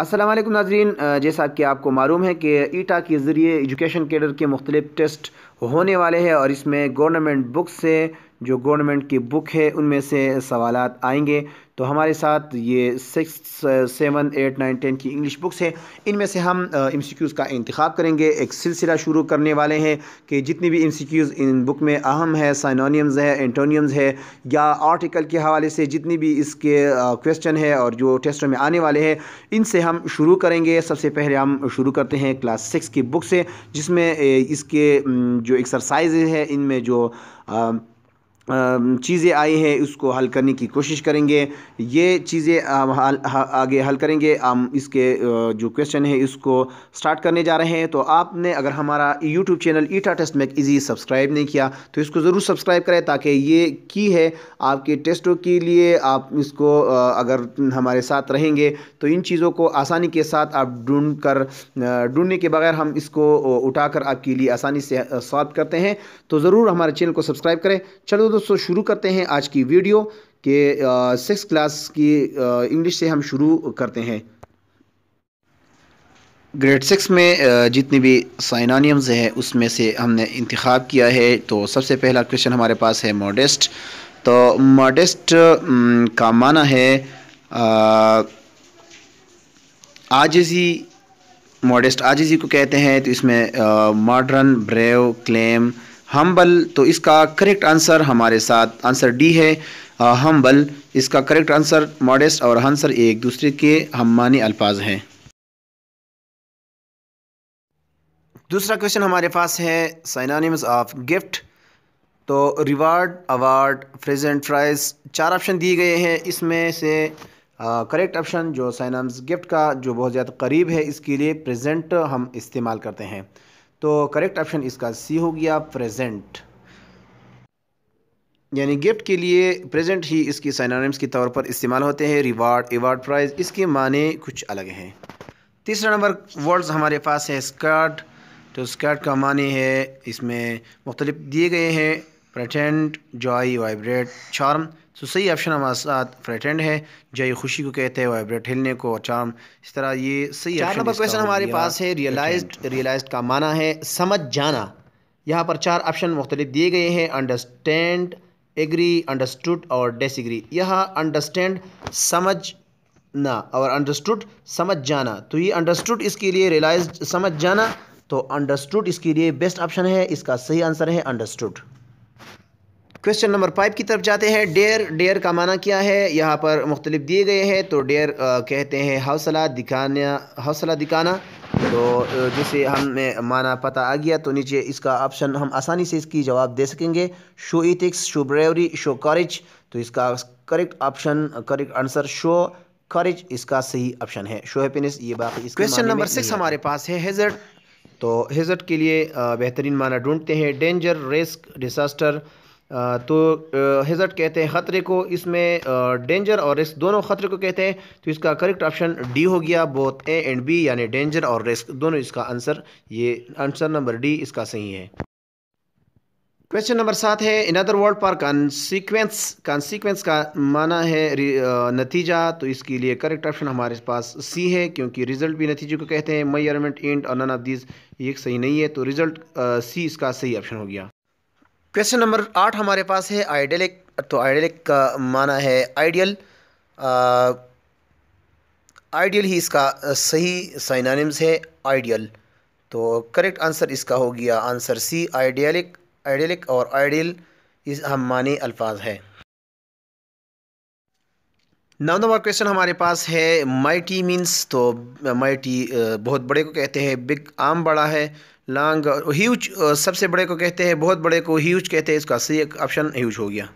असलम नाजरीन जैसा कि आपको मालूम है कि ईटा के ज़रिए एजुकेशन केडर के मुख्तलिफ़ टेस्ट होने वाले हैं और इसमें गवर्नमेंट बुक से जो गवर्नमेंट की बुक है उनमें से सवाल आएंगे तो हमारे साथ ये six seven eight nine ten की इंग्लिश बुक्स हैं इनमें से हम एम सी क्यूज़ का इंतखा करेंगे एक सिलसिला शुरू करने वाले हैं कि जितनी भी एम सी क्यूज़ इन बुक में अहम है साइनोनियम्स है एंटोनियम्स है या आर्टिकल के हवाले से जितनी भी इसके क्वेश्चन है और जो टेस्टों में आने वाले हैं इनसे हम शुरू करेंगे सबसे पहले हम शुरू करते हैं क्लास सिक्स की बुक से जिसमें इसके जो एक्सरसाइज है इनमें जो चीज़ें आई हैं उसको हल करने की कोशिश करेंगे ये चीज़ें आगे हल करेंगे हम इसके जो क्वेश्चन है इसको स्टार्ट करने जा रहे हैं तो आपने अगर हमारा यूट्यूब चैनल ईटा टेस्ट मैक इजी सब्सक्राइब नहीं किया तो इसको ज़रूर सब्सक्राइब करें ताकि ये की है आपके टेस्टों के लिए आप इसको अगर हमारे साथ रहेंगे तो इन चीज़ों को आसानी के साथ आप ढूंढ कर ढूंढने के बगैर हम इसको उठा आपके लिए आसानी से सॉल्व करते हैं तो ज़रूर हमारे चैनल को सब्सक्राइब करें चलो दोस्तों शुरू करते हैं आज की वीडियो के सिक्स क्लास की इंग्लिश से हम शुरू करते हैं ग्रेड सिक्स में जितनी भी साइनानियम्स हैं उसमें से हमने इंतखब किया है तो सबसे पहला क्वेश्चन हमारे पास है मॉडेस्ट तो मॉडेस्ट का माना है आजजी मॉडेस्ट आजजी को कहते हैं तो इसमें मॉडर्न ब्रेव क्लेम हम्बल तो इसका करेक्ट आंसर हमारे साथ आंसर डी है हम्बल इसका करेक्ट आंसर मॉडेस्ट और आंसर एक दूसरे के हमानी अल्फाज हैं दूसरा क्वेश्चन हमारे पास है साइनानिम्स ऑफ गिफ्ट तो रिवार्ड अवार्ड प्रेजेंट प्राइज चार ऑप्शन दिए गए हैं इसमें से करेक्ट ऑप्शन जो साइनाम्स गिफ्ट का जो बहुत ज़्यादा करीब है इसके लिए प्रेजेंट हम इस्तेमाल करते हैं तो करेक्ट ऑप्शन इसका सी हो गया प्रेजेंट यानी गिफ्ट के लिए प्रेजेंट ही इसकी साइनानिम्स के तौर पर इस्तेमाल होते हैं रिवार्ड एवार्ड प्राइज इसके माने कुछ अलग हैं तीसरा नंबर वर्ड्स हमारे पास है स्कर्ट तो स्कर्ट का माने है इसमें मुख्तलिफ दिए गए हैं प्रटेंट जॉय वाइब्रेट चार्म तो सही ऑप्शन हमारे साथ फ्रेटेंड है जॉय खुशी को कहते हैं वाइब्रेट हिलने को और चार्म इस तरह ये सही चार नंबर क्वेश्चन हमारे पास है रियलाइज रियलाइज का माना है समझ जाना यहाँ पर चार ऑप्शन मुख्तलिफ दिए गए हैं अंडरस्टैंड एग्री अंडरस्टूड और डिसएग्री यह अंडरस्टैंड समझ ना और अंडरस्टूड समझ जाना तो ये अंडरस्टूड इसके लिए रियलाइज समझ जाना तो अंडरस्टूड इसके लिए बेस्ट ऑप्शन है इसका सही आंसर है अंडरस्टूड क्वेश्चन नंबर फाइव की तरफ जाते हैं डेयर डेयर का माना क्या है यहाँ पर मुख्तलिफ दिए गए हैं तो डेयर कहते हैं हौसला दिखाना हौसला दिखाना तो जैसे हमें माना पता आ गया तो नीचे इसका ऑप्शन हम आसानी से इसकी जवाब दे सकेंगे show ethics show bravery show courage तो इसका correct option correct answer show courage इसका सही ऑप्शन है शो हैप्पीनेस ये बाकी क्वेश्चन नंबर सिक्स हमारे पास है हेजर्ट तो हेजर्ट के लिए बेहतरीन माना ढूंढते हैं डेंजर रिस्क डिसास्टर तो हेजट कहते हैं ख़तरे को इसमें डेंजर और रिस्क दोनों ख़तरे को कहते हैं तो इसका करेक्ट ऑप्शन डी हो गया बोथ ए एंड बी यानी डेंजर और रिस्क दोनों इसका आंसर ये आंसर नंबर डी इसका सही है क्वेश्चन नंबर सात है इन अदर वर्ल्ड पर कॉन्सिक्वेंस कॉन्सिक्वेंस का माना है नतीजा तो इसके लिए करेक्ट ऑप्शन हमारे पास सी है क्योंकि रिजल्ट भी नतीजे को कहते हैं मई अरमेंट एंड और नन ऑफ दीज ये सही नहीं है तो रिजल्ट सी इसका सही ऑप्शन हो गया क्वेश्चन नंबर आठ हमारे पास है आइडियलिक तो आइडियलिक का माना है आइडियल आइडियल ही इसका सही साइनानिम्स है आइडियल तो करेक्ट आंसर इसका हो गया आंसर सी आइडियलिक आइडियलिक और आइडियल इस हम माने अल्फाज है नौ नंबर क्वेश्चन हमारे पास है माइटी मीन्स तो माइटी बहुत बड़े को कहते हैं बिग आम बड़ा है लॉन्ग ह्यूज सबसे बड़े को कहते हैं बहुत बड़े को ह्यूज कहते हैं इसका सी ऑप्शन ह्यूज हो गया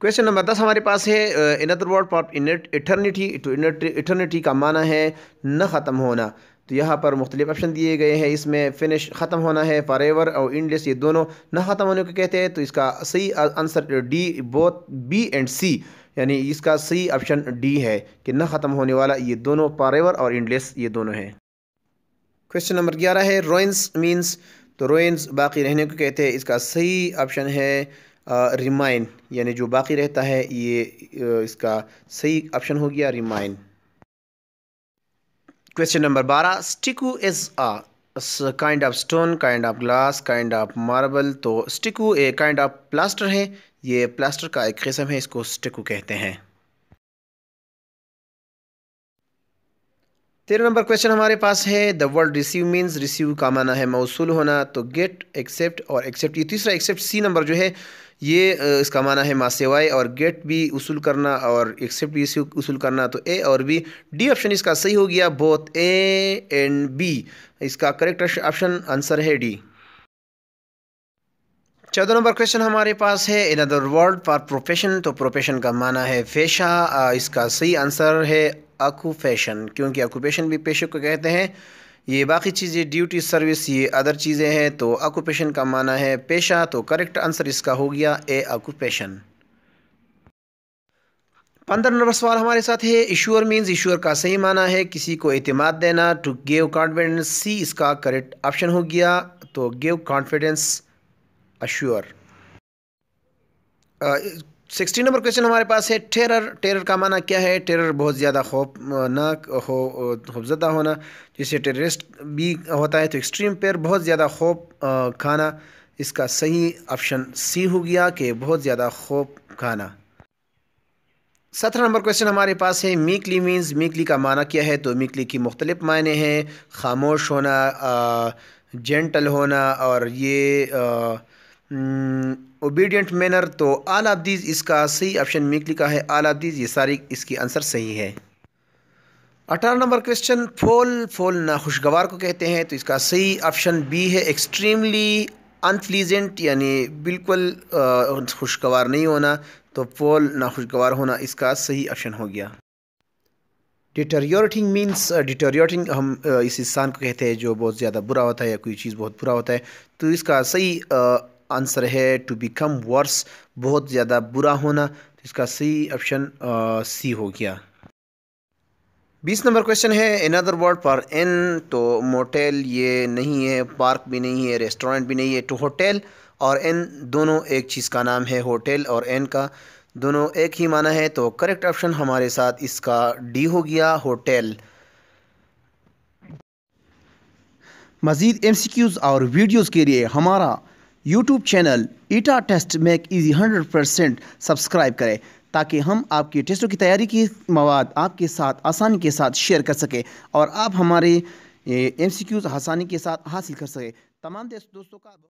क्वेश्चन नंबर दस हमारे पास है in other word for eternity to eternity का माना है न ख़त्म होना तो यहाँ पर मुख्तलिफ ऑप्शन दिए गए हैं इसमें फिनिश ख़त्म होना है फॉर एवर और इंडलेस ये दोनों न ख़त्म होने को कहते हैं तो इसका सही answer D both B and C यानी इसका सही ऑप्शन डी है कि न ख़त्म होने वाला ये दोनों फॉर एवर और इंडलेस ये दोनों हैं क्वेश्चन नंबर ग्यारह है रोइंस मीन्स तो रोइंस बाकी रहने को कहते हैं इसका सही ऑप्शन है रिमाइन यानी जो बाकी रहता है ये इसका सही ऑप्शन हो गया रिमाइन क्वेश्चन नंबर बारह stucco is a kind of stone kind of glass kind of marble तो stucco a kind of plaster है ये प्लास्टर का एक किस्म है इसको स्टिकू कहते हैं तेरह नंबर क्वेश्चन हमारे पास है the word receive means receive का माना है मौसू होना तो गेट एक्सेप्ट और एक्सेप्ट ये तीसरा एक्सेप्ट सी नंबर जो है ये इसका माना है मासेवाई और गेट भी उसूल करना और एक्सेप्ट भी उसूल करना तो ए और बी डी ऑप्शन इसका सही हो गया बोथ ए एंड बी इसका करेक्ट ऑप्शन आंसर है डी चौदह नंबर क्वेश्चन हमारे पास है in other world for profession तो प्रोफेशन का माना है फेशा इसका सही आंसर है आकूफेशन क्योंकि आकूपेशन भी पेशे को कहते हैं ये बाकी चीज़ें ड्यूटी सर्विस ये अदर चीज़ें हैं तो आकूपेशन का माना है पेशा तो करेक्ट आंसर इसका हो गया ए आकूपेशन पंद्रह नंबर सवाल हमारे साथ है इशूअर मीन्स इशूअर का सही माना है किसी को अतमाद देना टू गेव कॉन्फिडेंस सी इसका करेक्ट ऑप्शन हो गया तो gave confidence assure sixty number question हमारे पास है टेरर टेरर का माना क्या है टेरर बहुत ज़्यादा खौफनाक हो खौफजदा होना जिसे टेररिस्ट भी होता है तो एक्सट्रीम पेयर बहुत ज़्यादा खौफ खाना इसका सही ऑप्शन सी हो गया कि बहुत ज़्यादा खौफ खाना सत्रह नंबर क्वेश्चन हमारे पास है मीकली मीन्स मीकली का माना क्या है तो मीकली की मुख्तलिफ मायने हैं खामोश होना आ, जेंटल होना और ये आ, ओबीडियंट मैनर तो आल ऑफ इसका सही ऑप्शन में लिखा है आल ऑफ ये सारी इसकी आंसर सही है अठारह नंबर क्वेश्चन फोल फॉल नाखुशगवार को कहते हैं तो इसका सही ऑप्शन बी है एक्सट्रीमली अनप्लीजेंट यानी बिल्कुल खुशगवार नहीं होना तो फोल नाखुशगवार होना इसका सही ऑप्शन हो गया डिटरियोरेटिंग मीन्स डिटोरियोटिंग हम इस इंसान को कहते हैं जो बहुत ज़्यादा बुरा होता है या कोई चीज़ बहुत बुरा होता है तो इसका सही आंसर है टू बिकम वर्स बहुत ज़्यादा बुरा होना तो इसका सी ऑप्शन सी हो गया बीस नंबर क्वेश्चन है अनदर वर्ड पर एन तो मोटेल ये नहीं है पार्क भी नहीं है रेस्टोरेंट भी नहीं है टू तो होटल और एन दोनों एक चीज़ का नाम है होटल और एन का दोनों एक ही माना है तो करेक्ट ऑप्शन हमारे साथ इसका डी हो गया होटल मज़ीद एम और वीडियोज़ के लिए हमारा यूट्यूब चैनल ईटा test make easy hundred percent subscribe करें ताकि हम आपके टेस्टों की तैयारी की मवाद आपके साथ आसानी के साथ शेयर कर सकें और आप हमारे एम सी क्यूज़ आसानी के साथ हासिल कर सकें तमाम दोस्तों का